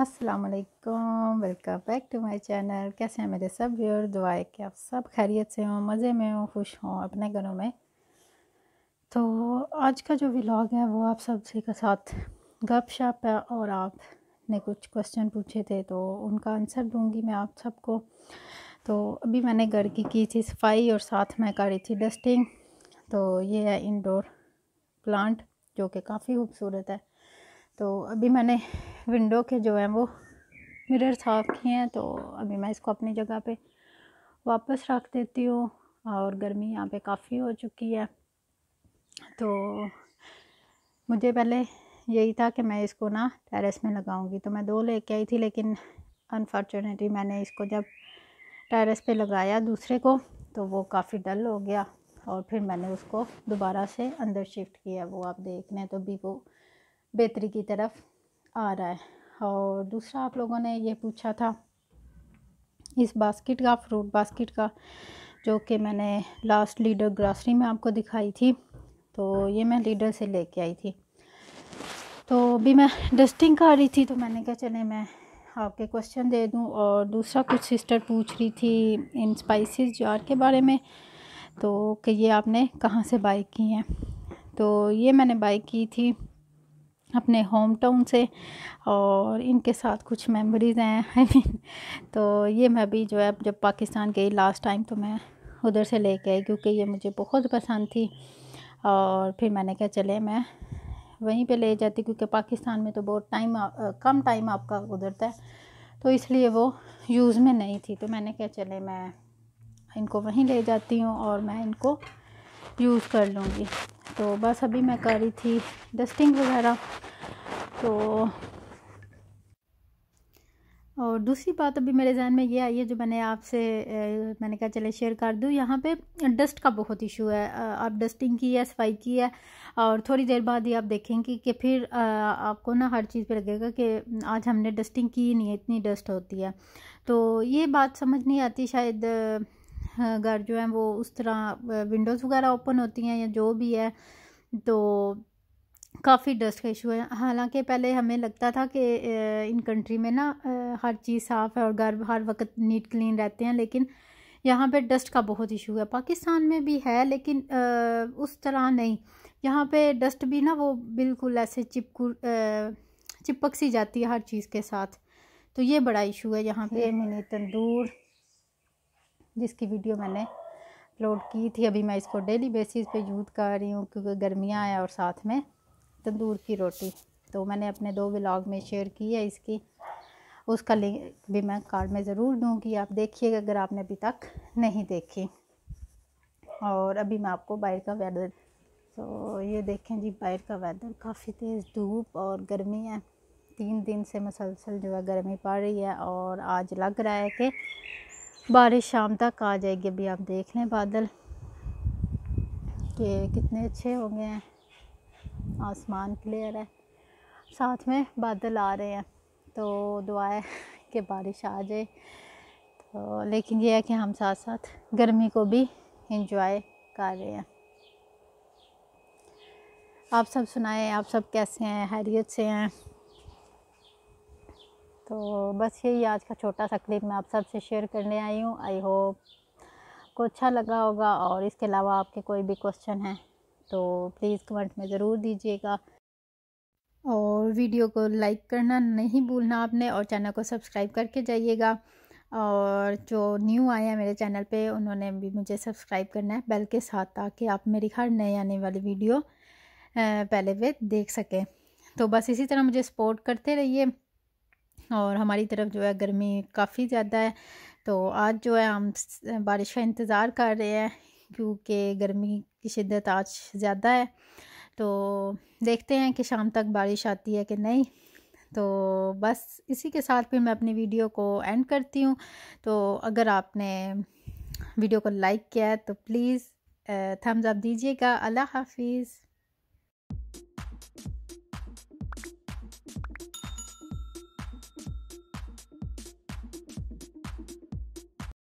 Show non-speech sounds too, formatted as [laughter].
अस्सलाम वालेकुम welcome back to my channel कैसे हैं मेरे सब व्यूअर दुआ कि आप सब खैरियत से हों मज़े में हों खुश हों अपने घरों में तो आज का जो व्लॉग है वो आप सब के साथ गप शप है और आपने कुछ क्वेश्चन पूछे थे तो उनका आंसर दूंगी मैं आप सबको तो अभी मैंने घर की की थी सफाई और साथ में करी थी डस्टिंग तो ये है इंडोर प्लांट जो कि काफ़ी खूबसूरत है तो अभी मैंने विंडो के जो हैं वो मिरर साफ़ किए हैं तो अभी मैं इसको अपनी जगह पे वापस रख देती हूँ और गर्मी यहाँ पे काफ़ी हो चुकी है तो मुझे पहले यही था कि मैं इसको ना टेरेस में लगाऊंगी तो मैं दो लेके आई थी लेकिन अनफॉर्चुनेटली मैंने इसको जब टेरेस पे लगाया दूसरे को तो वो काफ़ी डल हो गया और फिर मैंने उसको दोबारा से अंदर शिफ्ट किया वो आप देख लें तो भी वो बेहतरी की तरफ आ रहा है और दूसरा आप लोगों ने ये पूछा था इस बास्केट का फ्रूट बास्केट का जो कि मैंने लास्ट लीडर ग्रॉसरी में आपको दिखाई थी तो ये मैं लीडर से लेके आई थी तो अभी मैं डस्टिंग कर रही थी तो मैंने कहा चले मैं आपके क्वेश्चन दे दूं और दूसरा कुछ सिस्टर पूछ रही थी इन स्पाइसेस जार के बारे में तो कि ये आपने कहाँ से बाई की हैं तो ये मैंने बाई की थी अपने होम टाउन से और इनके साथ कुछ मेमोरीज़ हैं आई [laughs] मीन तो ये मैं भी जो है जब पाकिस्तान गई लास्ट टाइम तो मैं उधर से ले गई क्योंकि ये मुझे बहुत पसंद थी और फिर मैंने कहा चले मैं वहीं पे ले जाती क्योंकि पाकिस्तान में तो बहुत टाइम कम टाइम आपका गुजरता है तो इसलिए वो यूज़ में नहीं थी तो मैंने कहा चले मैं इनको वहीं ले जाती हूँ और मैं इनको यूज़ कर लूँगी तो बस अभी मैं कर रही थी डस्टिंग वगैरह तो और दूसरी बात अभी मेरे जहन में ये आई है जो मैंने आपसे मैंने कहा चले शेयर कर दूँ यहाँ पे डस्ट का बहुत इशू है आप डस्टिंग की है सफाई की है और थोड़ी देर बाद ही आप देखेंगे कि फिर आपको ना हर चीज़ पे लगेगा कि आज हमने डस्टिंग की ही नहीं इतनी डस्ट होती है तो ये बात समझ नहीं आती शायद घर जो है वो उस तरह विंडोज़ वगैरह ओपन होती हैं या जो भी है तो काफ़ी डस्ट का इशू है हालांकि पहले हमें लगता था कि इन कंट्री में ना हर चीज़ साफ़ है और घर हर वक्त नीट क्लीन रहते हैं लेकिन यहाँ पे डस्ट का बहुत इशू है पाकिस्तान में भी है लेकिन आ, उस तरह नहीं यहाँ पे डस्ट भी ना वो बिल्कुल ऐसे चिपकू चिपक सी जाती है हर चीज़ के साथ तो ये बड़ा इशू है यहाँ पे मैंने तंदूर जिसकी वीडियो मैंने अपलोड की थी अभी मैं इसको डेली बेसिस पे यूज़ कर रही हूँ क्योंकि गर्मियाँ आया और साथ में तंदूर की रोटी तो मैंने अपने दो व्लॉग में शेयर की है इसकी उसका लिंक भी मैं कार्ड में ज़रूर दूँगी आप देखिएगा अगर आपने अभी तक नहीं देखी और अभी मैं आपको बाहर का वेदर तो ये देखें जी बाहर का वेदर काफ़ी तेज़ धूप और गर्मी है तीन दिन से मसलसल जो है गर्मी पड़ रही है और आज लग रहा है कि बारिश शाम तक आ जाएगी अभी आप देख लें बादल के कितने अच्छे हो गए हैं आसमान क्लियर है साथ में बादल आ रहे हैं तो दुआ है [laughs] कि बारिश आ जाए तो लेकिन यह है कि हम साथ साथ गर्मी को भी इंजॉय कर रहे हैं आप सब सुनाएं आप सब कैसे हैं हैरियत से हैं तो बस यही आज का छोटा सा क्लिप मैं आप सबसे शेयर करने आई हूँ आई होप को अच्छा लगा होगा और इसके अलावा आपके कोई भी क्वेश्चन है तो प्लीज़ कमेंट में ज़रूर दीजिएगा और वीडियो को लाइक करना नहीं भूलना आपने और चैनल को सब्सक्राइब करके जाइएगा और जो न्यू आए हैं मेरे चैनल पे उन्होंने भी मुझे सब्सक्राइब करना है बेल के साथ ताकि आप मेरी हर नए आने वाली वीडियो पहले वे देख सकें तो बस इसी तरह मुझे सपोर्ट करते रहिए और हमारी तरफ जो है गर्मी काफ़ी ज़्यादा है तो आज जो है हम बारिश का इंतज़ार कर रहे हैं क्योंकि गर्मी की शिद्दत आज ज़्यादा है तो देखते हैं कि शाम तक बारिश आती है कि नहीं तो बस इसी के साथ फिर मैं अपनी वीडियो को एंड करती हूँ तो अगर आपने वीडियो को लाइक किया है तो प्लीज़ थम्स अप दीजिएगा अल्लाह हाफिज़